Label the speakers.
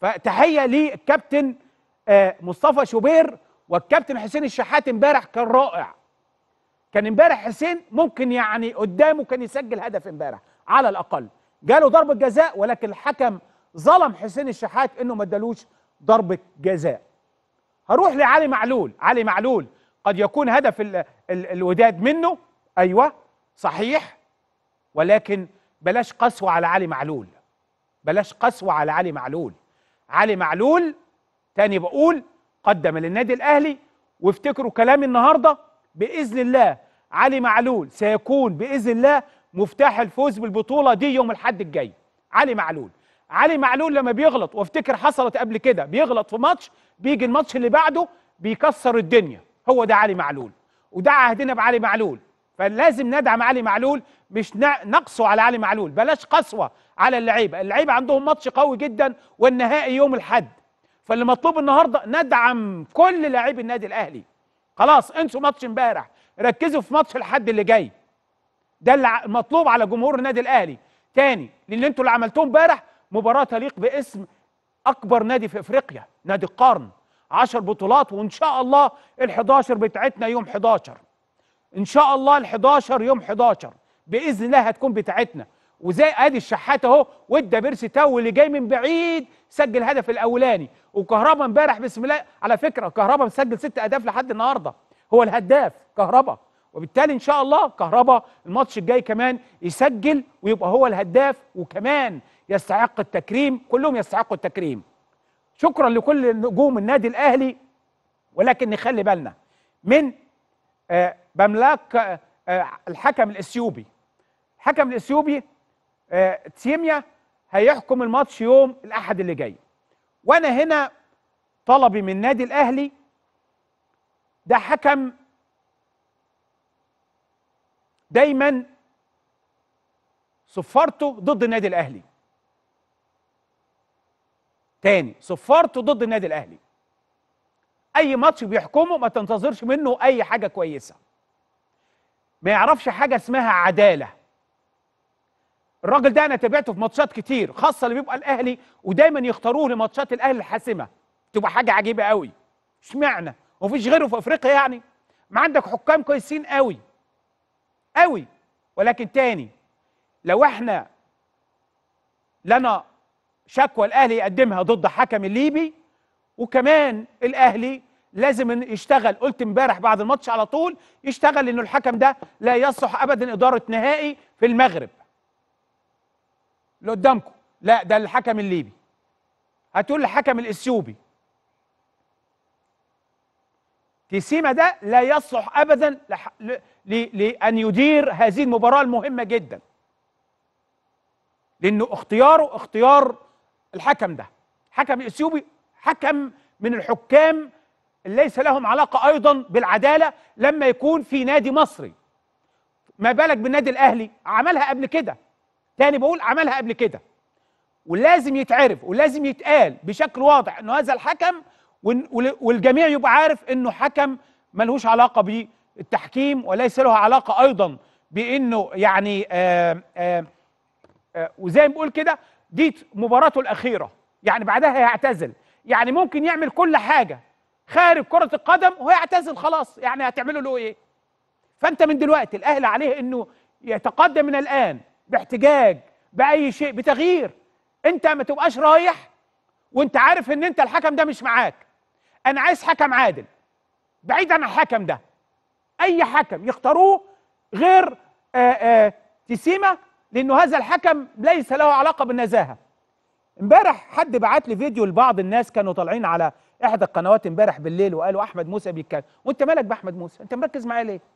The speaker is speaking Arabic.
Speaker 1: فتحيه للكابتن آه، مصطفى شوبير والكابتن حسين الشحات امبارح كان رائع كان امبارح حسين ممكن يعني قدامه كان يسجل هدف امبارح على الاقل جاله ضربه جزاء ولكن الحكم ظلم حسين الشحات انه ما ادالوش ضربه جزاء هروح لعلي معلول علي معلول قد يكون هدف الـ الـ الوداد منه ايوه صحيح ولكن بلاش قسوه على علي معلول بلاش قسوه على علي معلول علي معلول تاني بقول قدم للنادي الاهلي وافتكروا كلامي النهارده باذن الله علي معلول سيكون باذن الله مفتاح الفوز بالبطوله دي يوم الاحد الجاي علي معلول علي معلول لما بيغلط وافتكر حصلت قبل كده بيغلط في ماتش بيجي الماتش اللي بعده بيكسر الدنيا هو ده علي معلول وده عهدنا بعلي معلول فلازم ندعم علي معلول مش نقصوا على علي معلول بلاش قسوه على اللعيبه اللعيبه عندهم ماتش قوي جدا والنهائي يوم الاحد فاللي مطلوب النهارده ندعم كل لعيب النادي الاهلي خلاص انسوا ماتش امبارح ركزوا في ماتش الحد اللي جاي ده اللي مطلوب على جمهور النادي الاهلي تاني لان انتوا اللي عملتوه امبارح مباراه تليق باسم اكبر نادي في افريقيا نادي القرن 10 بطولات وان شاء الله الحداشر 11 بتاعتنا يوم 11 ان شاء الله ال11 يوم 11 باذن الله هتكون بتاعتنا وزي ادي الشحات اهو وادى بيرسي تاو اللي جاي من بعيد سجل هدف الاولاني وكهربا امبارح بسم الله على فكره كهربا مسجل ست اهداف لحد النهارده هو الهداف كهربا وبالتالي ان شاء الله كهربا الماتش الجاي كمان يسجل ويبقى هو الهداف وكمان يستحق التكريم كلهم يستحقوا التكريم شكرا لكل نجوم النادي الاهلي ولكن نخلي بالنا من آه بملاك آه، آه، الحكم الاثيوبي الحكم الاثيوبي آه، تيميا هيحكم الماتش يوم الاحد اللي جاي وانا هنا طلبي من نادي الاهلي ده حكم دايما صفارته ضد النادي الاهلي تاني صفارته ضد النادي الاهلي اي ماتش بيحكمه ما تنتظرش منه اي حاجه كويسه ما يعرفش حاجه اسمها عداله الراجل ده انا تابعته في ماتشات كتير خاصه اللي بيبقى الاهلي ودايما يختاروه لماتشات الاهلي الحاسمه تبقى حاجه عجيبه قوي اشمعنى ومفيش غيره في افريقيا يعني ما عندك حكام كويسين قوي قوي ولكن تاني لو احنا لنا شكوى الاهلي يقدمها ضد حكم الليبي وكمان الاهلي لازم يشتغل قلت امبارح بعد الماتش على طول يشتغل انه الحكم ده لا يصلح ابدا اداره نهائي في المغرب اللي قدامكم لا ده الحكم الليبي هتقول الحكم الاثيوبي تسيما ده لا يصلح ابدا لح... ل... ل... لان يدير هذه المباراه المهمه جدا لانه اختياره اختيار الحكم ده حكم اثيوبي حكم من الحكام ليس لهم علاقة أيضا بالعدالة لما يكون في نادي مصري ما بالك بالنادي الأهلي عملها قبل كده تاني بقول عملها قبل كده ولازم يتعرف ولازم يتقال بشكل واضح أنه هذا الحكم والجميع يبقى عارف أنه حكم ملهوش علاقة بالتحكيم وليس له علاقة أيضا بأنه يعني آآ آه، آآ آه، آآ آه، وزي ما بقول كده دي مباراته الأخيرة يعني بعدها هيعتزل يعني ممكن يعمل كل حاجة خارج كره القدم ويعتزل خلاص يعني هتعملوا له ايه فانت من دلوقتي الاهل عليه انه يتقدم من الان باحتجاج باي شيء بتغيير انت ما تبقاش رايح وانت عارف ان انت الحكم ده مش معاك انا عايز حكم عادل بعيد عن الحكم ده اي حكم يختاروه غير آآ آه، آآ آه، تسيمه لانه هذا الحكم ليس له علاقه بالنزاهه امبارح حد بعت لي فيديو لبعض الناس كانوا طالعين على احدى القنوات امبارح بالليل وقالوا احمد موسى بيتكلم وانت مالك باحمد موسى انت مركز معايا ليه